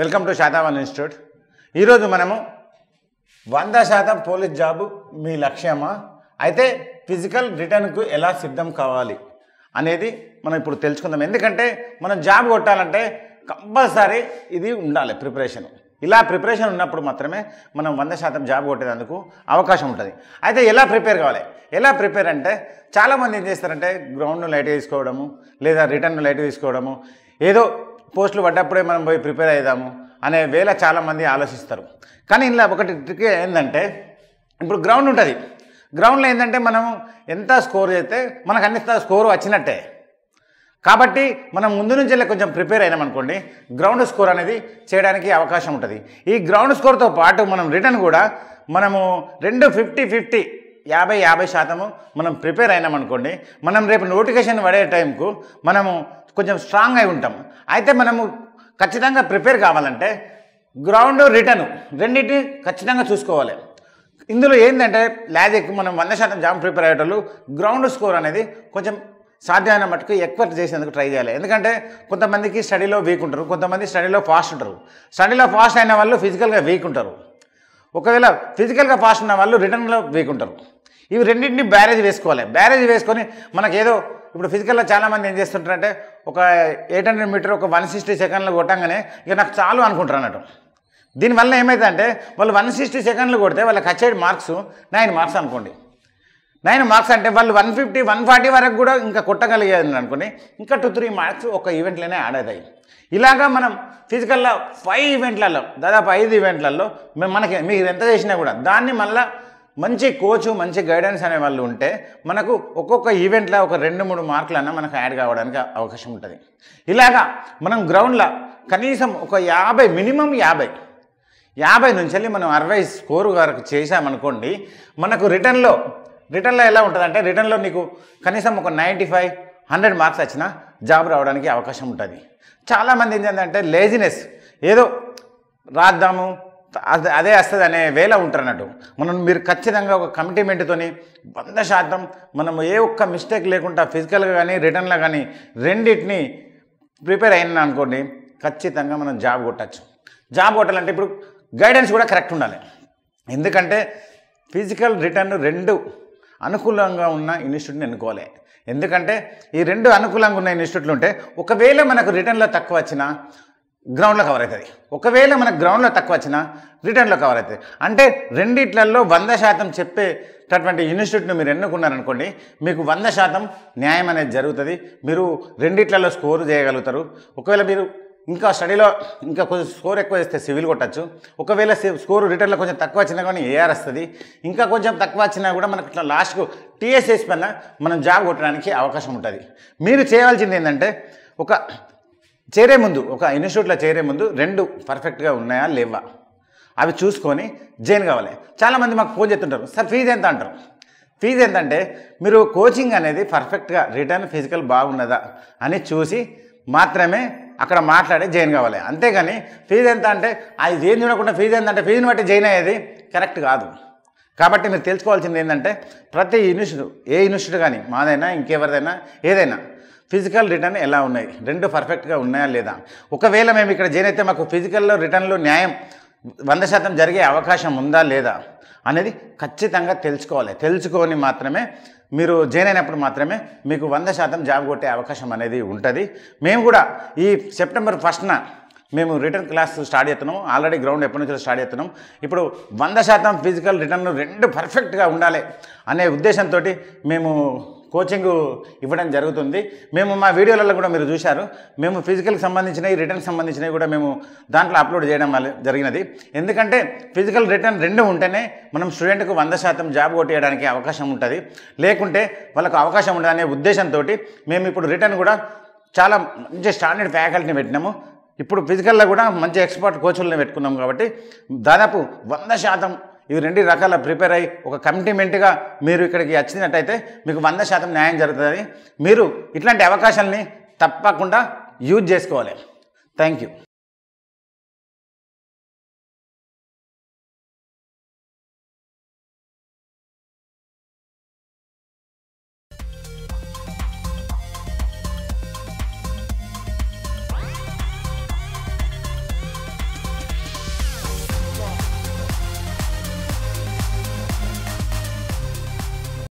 welcome to శాతావన్ institute ఈరోజు మనము వంద శాతం పోలీస్ జాబు మీ లక్ష్యమా అయితే ఫిజికల్ రిటర్న్కు ఎలా సిద్ధం కావాలి అనేది మనం ఇప్పుడు తెలుసుకుందాం ఎందుకంటే మనం జాబ్ కొట్టాలంటే కంపల్సరీ ఇది ఉండాలి ప్రిపరేషన్ ఇలా ప్రిపరేషన్ ఉన్నప్పుడు మాత్రమే మనం వంద శాతం జాబ్ కొట్టేందుకు అవకాశం ఉంటుంది అయితే ఎలా ప్రిపేర్ కావాలి ఎలా ప్రిపేర్ అంటే చాలామంది ఏం చేస్తారంటే గ్రౌండ్ను లైట్ తీసుకోవడము లేదా రిటర్న్ లైట్ తీసుకోవడము ఏదో పోస్టులు పడ్డప్పుడే మనం పోయి ప్రిపేర్ అవుదాము అనే వేళ చాలామంది ఆలోచిస్తారు కానీ ఇలా ఒకటి ఏంటంటే ఇప్పుడు గ్రౌండ్ ఉంటుంది గ్రౌండ్లో ఏంటంటే మనం ఎంత స్కోర్ చేస్తే మనకు అన్ని స్కోర్ వచ్చినట్టే కాబట్టి మనం ముందు నుంచి కొంచెం ప్రిపేర్ అయినామనుకోండి గ్రౌండ్ స్కోర్ అనేది చేయడానికి అవకాశం ఉంటుంది ఈ గ్రౌండ్ స్కోర్తో పాటు మనం రిటర్న్ కూడా మనము రెండు ఫిఫ్టీ ఫిఫ్టీ యాభై యాభై శాతము మనం ప్రిపేర్ అయినామనుకోండి మనం రేపు నోటిఫికేషన్ పడే టైంకు మనము కొంచెం స్ట్రాంగ్ అయి ఉంటాం అయితే మనము ఖచ్చితంగా ప్రిపేర్ కావాలంటే గ్రౌండ్ రిటర్న్ రెండింటిని ఖచ్చితంగా చూసుకోవాలి ఇందులో ఏంటంటే లాజిక్ మనం వంద శాతం జామ్ ప్రిపేర్ అయ్యేటోళ్ళు గ్రౌండ్ స్కోర్ అనేది కొంచెం సాధ్యమైన మటుకు ఎక్కువ చేసేందుకు ట్రై చేయాలి ఎందుకంటే కొంతమందికి స్టడీలో వీక్ ఉంటారు కొంతమంది స్టడీలో ఫాస్ట్ ఉంటారు స్టడీలో ఫాస్ట్ అయిన వాళ్ళు ఫిజికల్గా వీక్ ఉంటారు ఒకవేళ ఫిజికల్గా ఫాస్ట్ ఉన్న వాళ్ళు రిటర్న్లో వీక్ ఉంటారు ఇవి రెండింటిని బ్యారేజ్ వేసుకోవాలి బ్యారేజ్ వేసుకొని మనకేదో ఇప్పుడు ఫిజికల్లో చాలామంది ఏం చేస్తుంటారంటే ఒక ఎయిట్ హండ్రెడ్ మీటర్ ఒక వన్ సిక్స్టీ సెకండ్లు కొట్టంగానే ఇక నాకు చాలు అనుకుంటారు అన్నట్టు దీనివల్ల ఏమైందంటే వాళ్ళు వన్ సిక్స్టీ సెకండ్లు కొడితే వాళ్ళకి వచ్చేది మార్క్స్ నైన్ మార్క్స్ అనుకోండి నైన్ మార్క్స్ అంటే వాళ్ళు వన్ ఫిఫ్టీ వన్ ఫార్టీ వరకు కూడా ఇంకా కొట్టగలిగేది అనుకోండి ఇంకా టూ త్రీ మార్క్స్ ఒక ఈవెంట్లోనే ఆడేదాయి ఇలాగా మనం ఫిజికల్లో ఫైవ్ ఈవెంట్లలో దాదాపు ఐదు ఈవెంట్లలో మనకి మీరు ఎంత చేసినా కూడా దాన్ని మళ్ళీ మంచి కోచ్ మంచి గైడెన్స్ అనే వాళ్ళు ఉంటే మనకు ఒక్కొక్క ఈవెంట్లో ఒక రెండు మూడు మార్కులన్నా మనకు యాడ్ కావడానికి అవకాశం ఉంటుంది ఇలాగా మనం గ్రౌండ్లో కనీసం ఒక యాభై మినిమం యాభై యాభై నుంచి వెళ్ళి మనం అరవై స్కోరు వరకు చేసామనుకోండి మనకు రిటర్న్లో రిటర్న్లో ఎలా ఉంటుంది అంటే రిటర్న్లో నీకు కనీసం ఒక నైంటీ ఫైవ్ హండ్రెడ్ మార్క్స్ వచ్చిన జాబ్ రావడానికి అవకాశం ఉంటుంది చాలామంది ఏంటంటే లేజినెస్ ఏదో రాద్దాము అదే అదే వస్తుంది అనే వేళ ఉంటారు అన్నట్టు మనం మీరు ఖచ్చితంగా ఒక కమిటీమెంట్తోని వంద శాతం మనం ఏ ఒక్క మిస్టేక్ లేకుండా ఫిజికల్గా కానీ రిటర్న్లో కానీ రెండింటిని ప్రిపేర్ అయిన అనుకోండి ఖచ్చితంగా మనం జాబ్ కొట్టచ్చు జాబ్ కొట్టాలంటే ఇప్పుడు గైడెన్స్ కూడా కరెక్ట్ ఉండాలి ఎందుకంటే ఫిజికల్ రిటర్న్ రెండు అనుకూలంగా ఉన్న ఇన్స్టిట్యూట్ని ఎన్నుకోవాలి ఎందుకంటే ఈ రెండు అనుకూలంగా ఉన్న ఇన్స్టిట్యూట్లు ఉంటే ఒకవేళ మనకు రిటర్న్లో తక్కువ వచ్చినా గ్రౌండ్లో కవర్ అవుతుంది ఒకవేళ మనకు గ్రౌండ్లో తక్కువ వచ్చినా రిటర్న్లో కవర్ అవుతుంది అంటే రెండిట్లలో వంద శాతం చెప్పేటటువంటి ఇన్స్టిట్యూట్ని మీరు ఎన్నుకున్నారనుకోండి మీకు వంద శాతం న్యాయం అనేది జరుగుతుంది మీరు రెండిట్లలో స్కోరు చేయగలుగుతారు ఒకవేళ మీరు ఇంకా స్టడీలో ఇంకా కొంచెం స్కోర్ ఎక్కువ వేస్తే సివిల్ కొట్టచ్చు ఒకవేళ స్కోర్ రిటర్న్లో కొంచెం తక్కువ వచ్చినా కానీ ఏఆర్ వస్తుంది ఇంకా కొంచెం తక్కువ వచ్చినా కూడా మనకు ఇట్లా లాస్ట్కు టీఎస్ఎస్ పైన మనం జాబ్ కొట్టడానికి అవకాశం ఉంటుంది మీరు చేయవలసింది ఏంటంటే ఒక చేరే ముందు ఒక ఇన్స్టిట్యూట్లో చేరే ముందు రెండు పర్ఫెక్ట్గా ఉన్నాయా లేవా అవి చూసుకొని జాయిన్ కావాలి చాలామంది మాకు ఫోన్ చేస్తుంటారు సార్ ఫీజు ఎంత అంటారు ఫీజు ఏంటంటే మీరు కోచింగ్ అనేది పర్ఫెక్ట్గా రిటర్న్ ఫిజికల్ బాగున్నదా అని చూసి మాత్రమే అక్కడ మాట్లాడి జాయిన్ కావాలి అంతేగాని ఫీజు ఎంత అంటే అది ఏం చూడకుండా ఫీజు ఏంటంటే ఫీజుని బట్టి జాయిన్ అయ్యేది కరెక్ట్ కాదు కాబట్టి మీరు తెలుసుకోవాల్సింది ఏంటంటే ప్రతి యూనివర్సిటీ ఏ యూనివర్సిటీ కానీ మాదైనా ఇంకెవరిదైనా ఏదైనా ఫిజికల్ రిటర్న్ ఎలా ఉన్నాయి రెండు పర్ఫెక్ట్గా ఉన్నాయా లేదా ఒకవేళ మేము ఇక్కడ జైన్ అయితే మాకు ఫిజికల్లో రిటర్న్లో న్యాయం వంద శాతం జరిగే అవకాశం ఉందా లేదా అనేది ఖచ్చితంగా తెలుసుకోవాలి తెలుసుకొని మాత్రమే మీరు జాయిన్ అయినప్పుడు మాత్రమే మీకు వంద శాతం జాబ్ కొట్టే అవకాశం అనేది ఉంటుంది మేము కూడా ఈ సెప్టెంబర్ ఫస్ట్న మేము రిటర్న్ క్లాస్ స్టార్ట్ చేస్తున్నాం ఆల్రెడీ గ్రౌండ్ ఎప్పటి నుంచో స్టార్ట్ చేస్తున్నాం ఇప్పుడు వంద శాతం ఫిజికల్ రిటర్న్ రెండు పర్ఫెక్ట్గా ఉండాలి అనే ఉద్దేశంతో మేము కోచింగ్ ఇవ్వడం జరుగుతుంది మేము మా వీడియోలలో కూడా మీరు చూశారు మేము ఫిజికల్కి సంబంధించినవి రిటర్న్ సంబంధించినవి కూడా మేము దాంట్లో అప్లోడ్ చేయడం జరిగినది ఎందుకంటే ఫిజికల్ రిటర్న్ రెండు ఉంటేనే మనం స్టూడెంట్కు వంద శాతం జాబ్ కొట్టేయడానికి అవకాశం ఉంటుంది లేకుంటే వాళ్ళకు అవకాశం ఉండదనే ఉద్దేశంతో మేము ఇప్పుడు రిటర్న్ కూడా చాలా మంచి స్టాండర్డ్ ఫ్యాకల్టీని పెట్టినాము ఇప్పుడు ఫిజికల్లో కూడా మంచి ఎక్స్పర్ట్ కోచ్లను పెట్టుకున్నాం కాబట్టి దాదాపు వంద శాతం ఇవి రెండు రకాల ప్రిపేర్ అయ్యి ఒక కమిటిమెంట్గా మీరు ఇక్కడికి వచ్చినట్టయితే మీకు వంద శాతం న్యాయం జరుగుతుంది మీరు ఇట్లాంటి అవకాశాలని తప్పకుండా యూజ్ చేసుకోవాలి థ్యాంక్ యూ